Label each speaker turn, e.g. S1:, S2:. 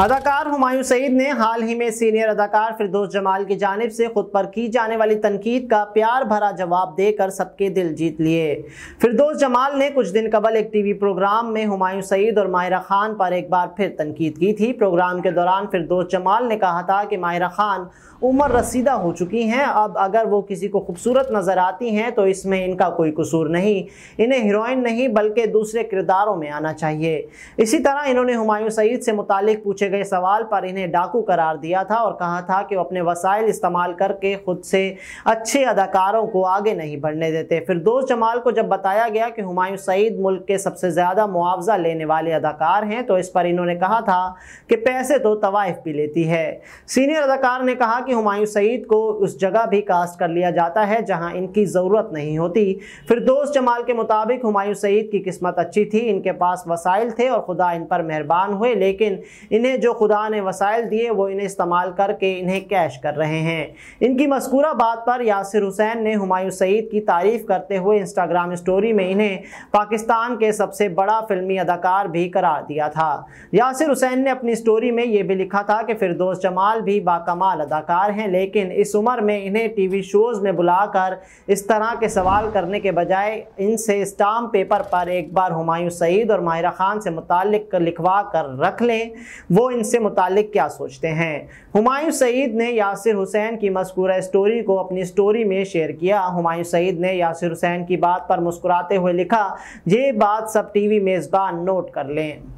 S1: अदाकार हुमायूं सईद ने हाल ही में सीनियर अदाकार फिरदोस जमाल की जानब से खुद पर की जाने वाली तनकीद का प्यार भरा जवाब देकर सबके दिल जीत लिए फिरदोस जमाल ने कुछ दिन कबल एक टीवी प्रोग्राम में हुमायूं सईद और माहिरा खान पर एक बार फिर तनकीद की थी प्रोग्राम के दौरान फिरदोस जमाल ने कहा था कि माहिरा खान उम्र रसीदा हो चुकी हैं अब अगर वो किसी को खूबसूरत नज़र आती हैं तो इसमें इनका कोई कसूर नहीं इन्हें हीरोइन नहीं बल्कि दूसरे किरदारों में आना चाहिए इसी तरह इन्होंने हुमायूं सईद से मुतल पूछे गए सवाल पर इन्हें डाकू करार दिया था और कहा था कि वो अपने वसाइल इस्तेमाल करके खुद से अच्छे अदाकारों को आगे नहीं बढ़ने देते फिर दोस्त जमाल को जब बताया गया कि हमायूं सईद मुल्क के सबसे ज़्यादा मुआवजा लेने वाले अदाकार हैं तो इस पर इन्होंने कहा था कि पैसे तो तवाइफ भी लेती है सीनियर अदाकार ने कहा कि हमायूं सईद को उस जगह भी कास्ट कर लिया जाता है जहाँ इनकी ज़रूरत नहीं होती फिर दोस्त जमाल के मुताबिक हमायूं सईद की किस्मत अच्छी थी इनके पास वसाइल थे और खुदा इन पर मेहरबान हुए लेकिन इन इन्हें जो खुदा ने वसाइल दिए वो इन्हें इस्तेमाल करके इन्हें कैश कर रहे हैं इनकी मस्कूरा बात पर यासिर हुसैन ने हमायूं सईद की तारीफ़ करते हुए इंस्टाग्राम स्टोरी में इन्हें पाकिस्तान के सबसे बड़ा फिल्मी अदाकार भी करार दिया था यासिर हुसैन ने अपनी स्टोरी में ये भी लिखा था कि फिरदोस जमाल भी बाकमाल अदाकार हैं लेकिन इस उम्र में इन्हें टीवी शोज़ में बुलाकर इस तरह के सवाल करने के बजाय इनसे स्टाम्प पेपर पर एक बार हमायूं सईद और माहिरा खान से मुतल लिखवा कर रख लें वो इनसे मुतल क्या सोचते हैं हमायूं सईद ने यासिर हुसैन की मस्कूर स्टोरी को अपनी स्टोरी में शेयर किया हमायूं सईद ने यासिर हुसैन की बात पर मुस्कुराते हुए लिखा ये बात सब टीवी मेज़बान नोट कर लें